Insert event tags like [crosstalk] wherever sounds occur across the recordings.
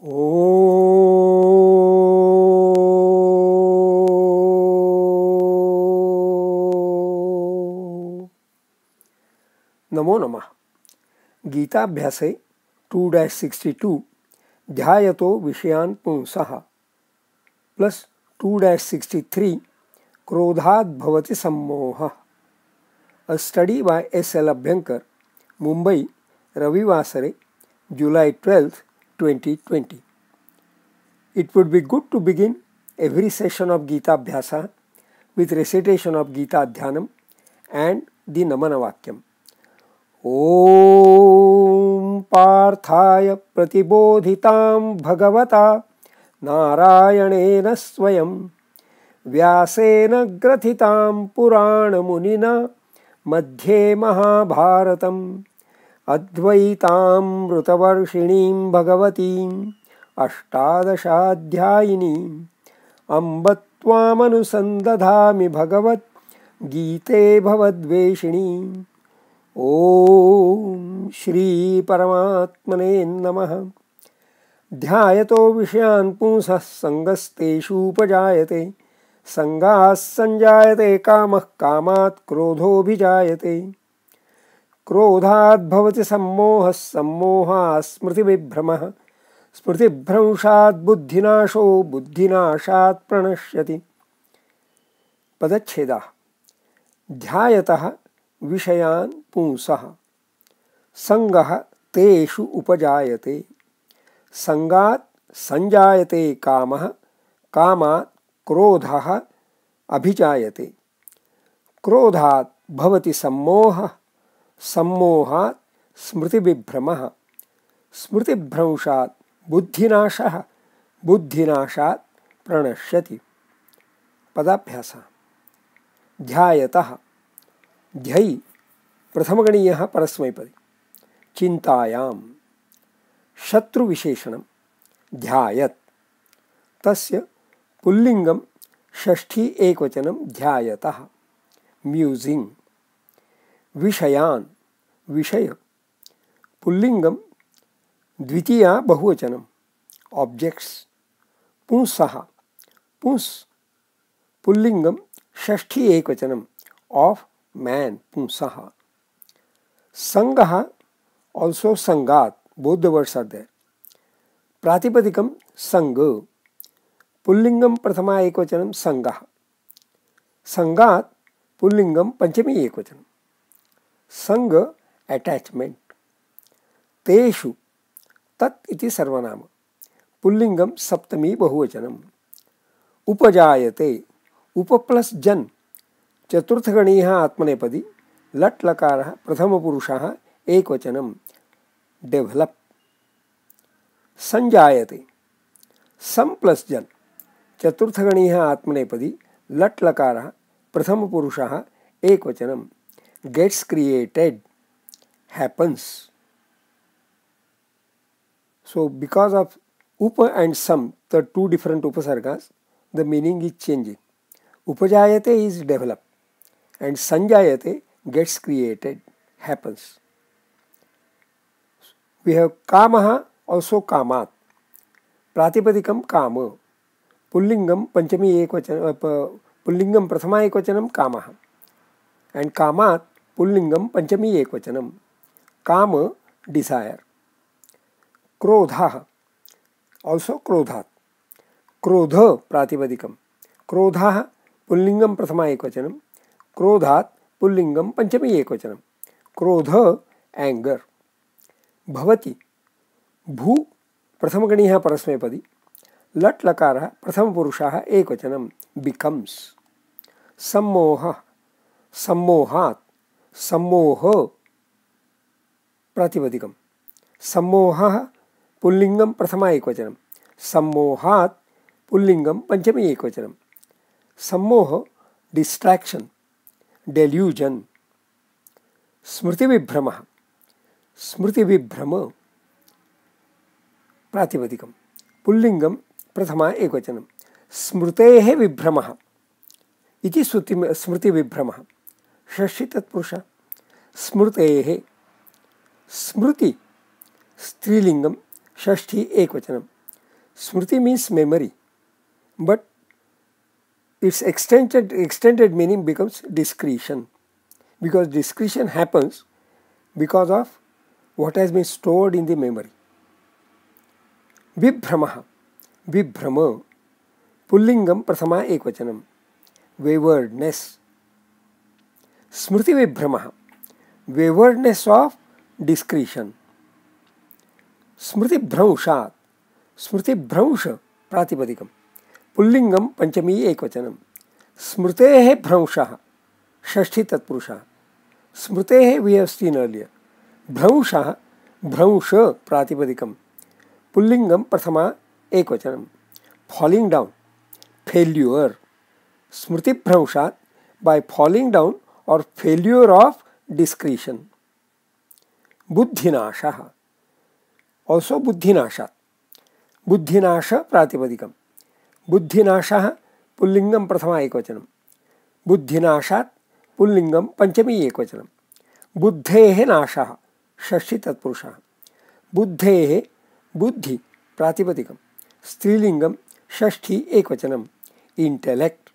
नमो नमः गीताभ्यासे टू डैश सिक्सटी टू ध्यायतो विषयान् पुंसः plus two dash sixty three क्रोधाद्भवति सम्मोह a study by S L Abhyankar Mumbai रविवासरे July twelfth 2020. It would be good to begin every session of Gita Abhyasa with recitation of Gita Dhyanam and the Namana Vakyam. ॐ पार्थाय प्रतिबोधितां भगवता नारायणेन स्वयं व्यासेन ग्रथितां पुराणमुनिना मध्ये महाभारतम् अद्वैतामृतवर्षिणीं भगवतीम् अष्टादशाध्यायिनीम् अम्ब त्वामनुसन्दधामि भगवद्गीते भवद्वेषिणी ॐ श्रीपरमात्मने नमः ध्यायतो विषयान् पुंसः सङ्गस्तेषूपजायते सङ्गाः सञ्जायते कामः कामात् क्रोधोऽभिजायते क्रोधाद्भवति सम्मोहः सम्मोहात् स्मृतिविभ्रमः स्मृतिभ्रंशात् बुद्धिनाशो बुद्धिनाशात् प्रणश्यति पदच्छेदः ध्यायतः विषयान् पुंसः सङ्गः तेषु उपजायते सङ्गात् सञ्जायते कामः कामात् क्रोधः अभिजायते क्रोधात् भवति सम्मोहः सम्मोहात् स्मृतिविभ्रमः स्मृतिभ्रंशात् बुद्धिनाश बुद्धिनाशा प्रणश्यति पदाभ्यासः ध्यायतः ध्यै प्रथमगणीयः परस्मैपदी शत्रु विशेषण ध्यायत तस्य पुल्लिङ्गं षष्ठी एकवचनं ध्यायतः म्यूजिंग विषयान विषय पुल्लिङ्गं द्वितीया बहुवचन ऑब्जेक्ट्स पुंसः पुंस पुल्लिङ्गं षष्ठी एकवचनम् ऑफ मैन पुंसः सङ्गः आल्सो सङ्गात् both the words are there प्रातिपदिकं सङ्ग पुल्लिङ्गं प्रथमा एकवचनं सङ्गः सङ्गात् पुल्लिङ्गं संग अटैचमेंट तेषु तत् इति सर्वनाम पुल्लिंगम सप्तमी बहुवचनम उपजायते उप प्लस जन चतुर्थगणीय आत्मनेपदी लट् लकार प्रथम पुरुषा एक एकवचनम डेवलप संजायते सम प्लस जन चतुर्थगणीय आत्मनेपदी लट् लकार प्रथम पुरुषा एक वचनम gets created happens. So, because of upa and sam, the two different upasargas, the meaning is changing. Upajayate is developed and sanjayate gets created, happens. We have kamaha, also kamat. Pratipadikam काम Pullingam panchami एक pullingam prathama ekvachanam एक And kamat पुल्लिंगम पंचमी एक वचनम काम Dzire क्रोध also क्रोधा क्रोध प्रातिपदिक क्रोध पुल्लिंगम प्रथम एकवचनम क्रोधा पुल्लिंगम पंचमी एक वचन क्रोध एंगर भवति भू प्रथमगणी परस्मेपदी लट लकार एक एकवचनम बिकम्स सम्मोह सम्मोहात सम्मोहो प्रातिपदिकं सम्मोहः प्रथम प्रथमा एकवचनं सम्मोहात् पंचमी पञ्चमी एकवचनं सम्मोह डिस्ट्राक्षन् स्मृति स्मृतिविभ्रमः स्मृतिविभ्रम प्रातिपदिकं पुल्लिङ्गं प्रथमा एकवचनं स्मृते विभ्रम इति स्मृति विभ्रम षष्ठी तत्पुरुष स्मृतेः स्मृति स्त्रीलिंग षष्ठी एकवचनम स्मृति means memory but its extended extended meaning becomes discretion because discretion happens because of what has been stored in the memory विभ्रम विभ्रम पुल्लिंगम प्रथमा एकवचनम वेवर्डनेस विभ्रम वेवर्डनेस ऑफ डिस्क्रिशन स्मृतिभ्रंशा स्मृतिभ्रंश प्रातिपदिकं पंचमी एक वचन स्मृते भ्रंश षी तत्पुरुषः स्मृते वियस्ति नल्य भ्रंश भ्रंश प्रातिपदिकं पुल्लिङ्गं प्रथमा एकवचनं फॉलिंग डाउन फेल्युअर स्मृतिभ्रंशा बाय फॉलिंग डाउन और फेल्योर ऑफ डिस्क्रिशन बुद्धिनाश ऑल्सो बुद्धिनाशा बुद्धिनाश प्रातिपदिक बुद्धिनाश पुल्लिंगम प्रथम एकवचन बुद्धिनाशा पुल्लिंगम पंचमी एकवचन बुद्धे नाश षष्ठी तत्पुरुष बुद्धे बुद्धि प्रातिपदिक स्त्रीलिंगम षष्ठी एकवचनम इंटेलेक्ट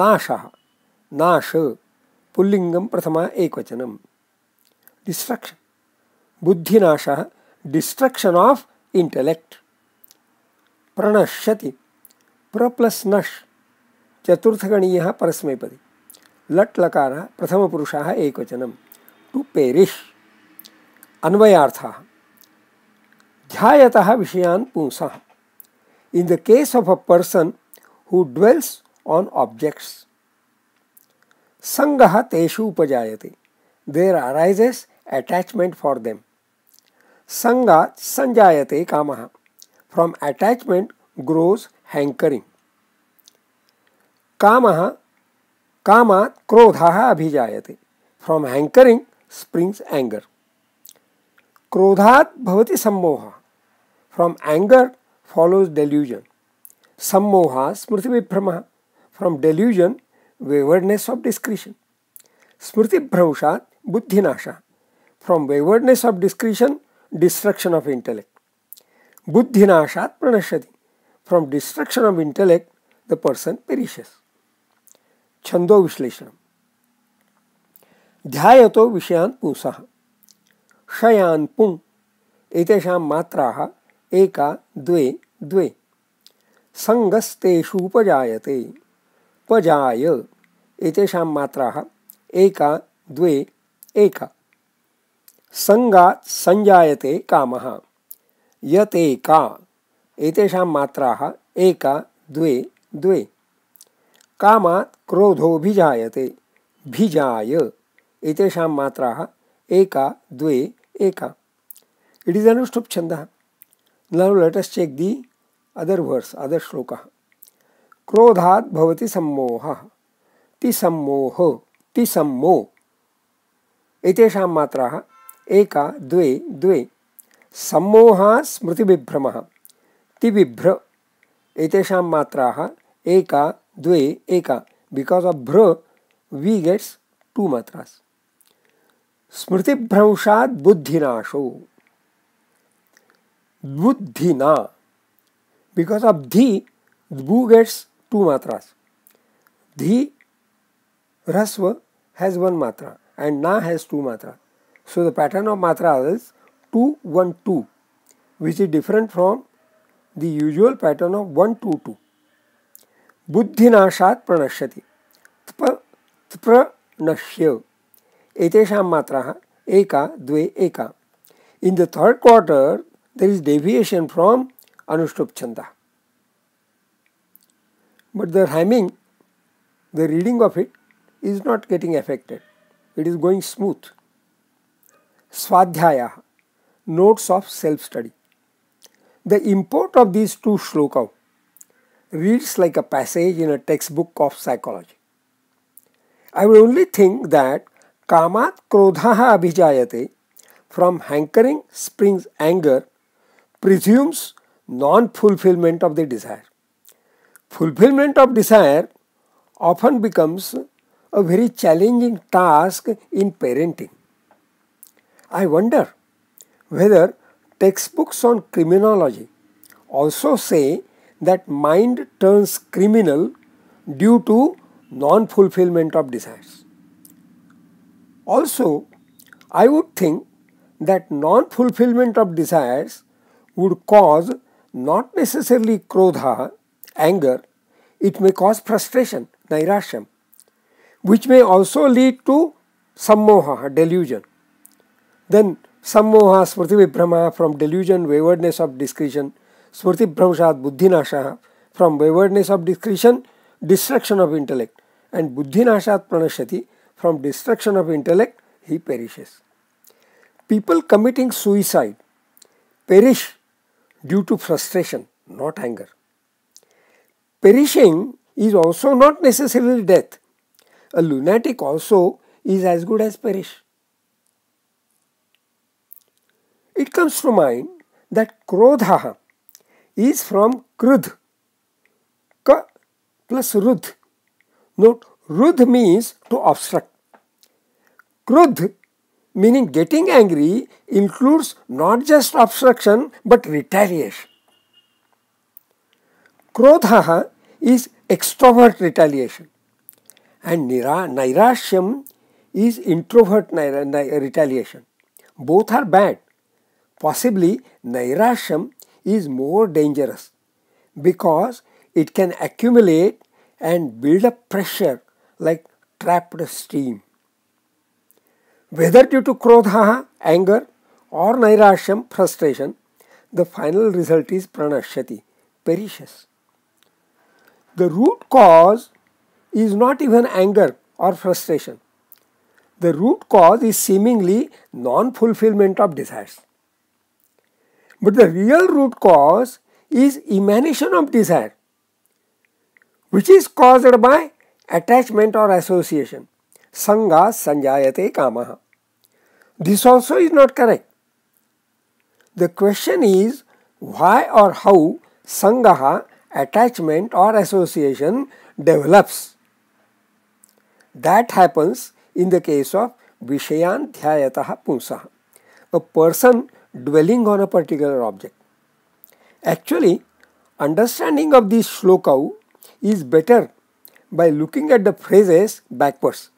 नाश नाश पुल्लिंगम प्रथमा एकवचनम डिस्ट्रक्शन बुद्धिनाश डिस्ट्रक्शन ऑफ इंटेलेक्ट प्रणश्यति प्र प्लस नश चतुर्थगणीय परस्मैपदी लट् लकार एक एकवचनम टू पेरिश अन्वयार्थ ध्यायत विषयान पुंसा in the case of a person who dwells on objects संगः तेषु उपजायते there arises attachment for them संगात संजायते काम फ्रॉम अटैचमेंट ग्रोज हैंकरिंग काम काम क्रोधा अभिजाते फ्रॉम हैंकरिंग स्प्रिंग्स एंगर क्रोधा सम्मोह फ्रॉम एंगर फॉलोज डेल्यूजन स्मृति विभ्रम फ्रॉम डेल्यूजन वेवर्डनेस ऑफ डिस्क्रिशन स्मृतिभ्रंशात बुद्धिनाशा from waywardness of discretion destruction of intellect बुद्धिनाशात प्रणश्यती from destruction of intellect the person perishes छंदो विश्लेषण ध्यायतो विषयान पुंसः क्षयान पुं एतेषां मात्राः एका द्वे द्वे सङ्गस्तेषु उपजायते उपजाय एतेषां मात्राः एका द्वे एका सङ्गात् सञ्जायते कामः यते का एतेषां मात्राः एका द्वे द्वे कामात् क्रोधोऽभिजायते भिजाय एतेषां मात्राः एका द्वे एका इट इज अनुष्टुप छंद now let us check the other verse other shloka क्रोधात भवति सम्मोह ति तिसम्मोह तिसम्मो एतेषां मात्राः एका द्वे द्वे सम्मोहा स्मृतिबिभ्रमः तिबिभ्र एतेषां मात्राः एका द्वे एका बिकॉज ऑफ भ्र वी गेट्स टू मात्रास स्मृतिभ्रंशात बुद्धिनाशो बुद्धिना बिकॉज ऑफ धी दू गेट्स टू मात्रास धी ह्रस्व हैज वन मात्रा एंड ना हैज टू मात्रा सो द पैटर्न ऑफ मात्रा is two one two which is different from the usual pattern of one two two बुद्धिनाशा प्रणश्यति प्रणश्य एतेषा मात्रा एका द्वे एका in the third quarter there is deviation from अनुष्टुप छंदा but the rhyming, the reading of it is not getting affected. It is going smooth. Swadhyaya, notes of self study. The import of these two shlokas reads like a passage in a textbook of psychology. I would only think that कामात krodhaha abhijayate, from hankering springs anger presumes non fulfillment of the desire Fulfillment of desire often becomes a very challenging task in parenting. I wonder whether textbooks on criminology also say that mind turns criminal due to non fulfillment of desires. Also, I would think that non fulfillment of desires would cause not necessarily krodha anger, it may cause frustration, nairasham, which may also lead to sammoha, delusion. Then sammoha, smriti vibrama from delusion, waywardness of discretion, smriti bhramshat, buddhinashaha from waywardness of discretion, destruction of intellect, and buddhinashat pranashati, from destruction of intellect, he perishes. People committing suicide perish due to frustration, not anger. Perishing is also not necessarily death. A lunatic also is as good as perish. It comes to mind that krodha is from krudh, ka plus rudh. Note rudh means to obstruct. Krudh meaning getting angry includes not just obstruction but retaliation. Krodha is extrovert retaliation and nira- nirashyam is introvert retaliation. Both are bad. Possibly nirashyam is more dangerous because it can accumulate and build up pressure like trapped steam. Whether due to krodha, anger, or nirashyam, frustration, the final result is pranashyati, perishes. The root cause is not even anger or frustration. The root cause is seemingly non fulfillment of desires. But the real root cause is emanation of desire, which is caused by attachment or association. Sangha sanjayate kamaha. This also is not correct. The question is why or how Sangaha attachment or association develops. That happens in the case of Vishayan Dhyayataha Punsaha, a person dwelling on a particular object. Actually, understanding of this shloka is better by looking at the phrases backwards,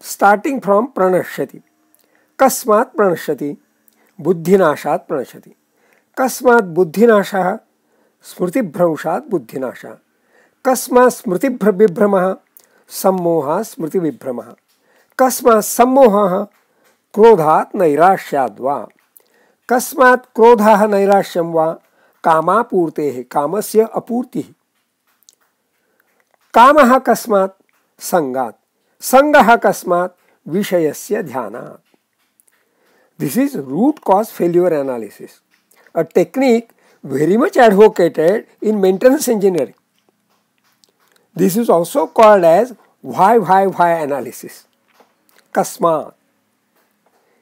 starting from pranashyati. Kasmat pranashyati, Buddhinashat प्रणश्यति Kasmat बुद्धिनाशः स्मृतिभ्रंशात् बुद्धिनाश कस्मा विभ्रम स्मृतिभ्रविभ्रमः स्मृति विभ्रम कस्मा सम्मोहः क्रोधात् नैराश्याद् वा कस्मात् क्रोधः नैराश्यं वा कामापूर्तेः कामस्य अपूर्तिः कामः कस्मात् सङ्गात् सङ्गः कस्मात् विषयस्य ध्यानात् This is root cause failure analysis, a technique very much advocated in maintenance engineering. This is also called as why, why, why analysis. Kasma.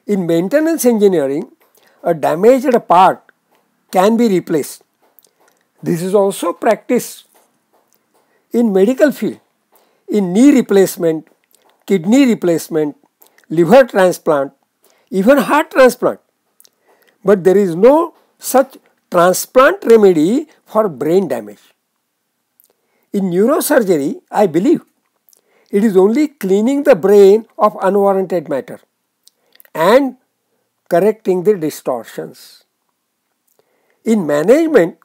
In maintenance engineering, a damaged part can be replaced. This is also practiced in medical field, in knee replacement, kidney replacement, liver transplant, even heart transplant. But there is no such transplant remedy for brain damage. In neurosurgery, I believe it is only cleaning the brain of unwarranted matter and correcting the distortions. In management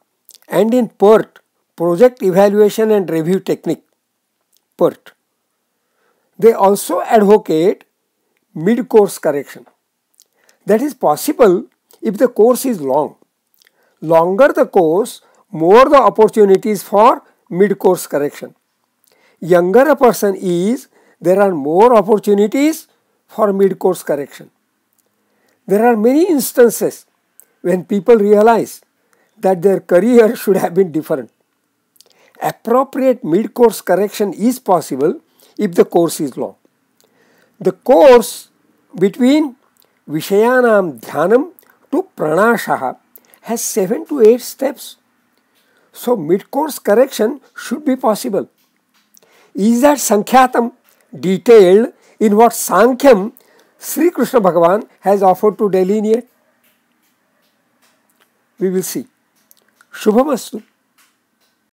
and in PERT, Project Evaluation and Review Technique, PERT, they also advocate mid course correction. That is possible if the course is long Longer the course, more the opportunities for mid-course correction. Younger a person is, there are more opportunities for mid-course correction. There are many instances when people realize that their career [laughs] should have been different. Appropriate mid-course correction is possible if the course is long. The course between Vishayanam Dhyanam to Pranashaha has 7 to 8 steps. So mid-course correction should be possible. Is that Sankhyatam detailed in what Sankhyam Sri Krishna Bhagavan has offered to delineate? We will see. Shubhamastu.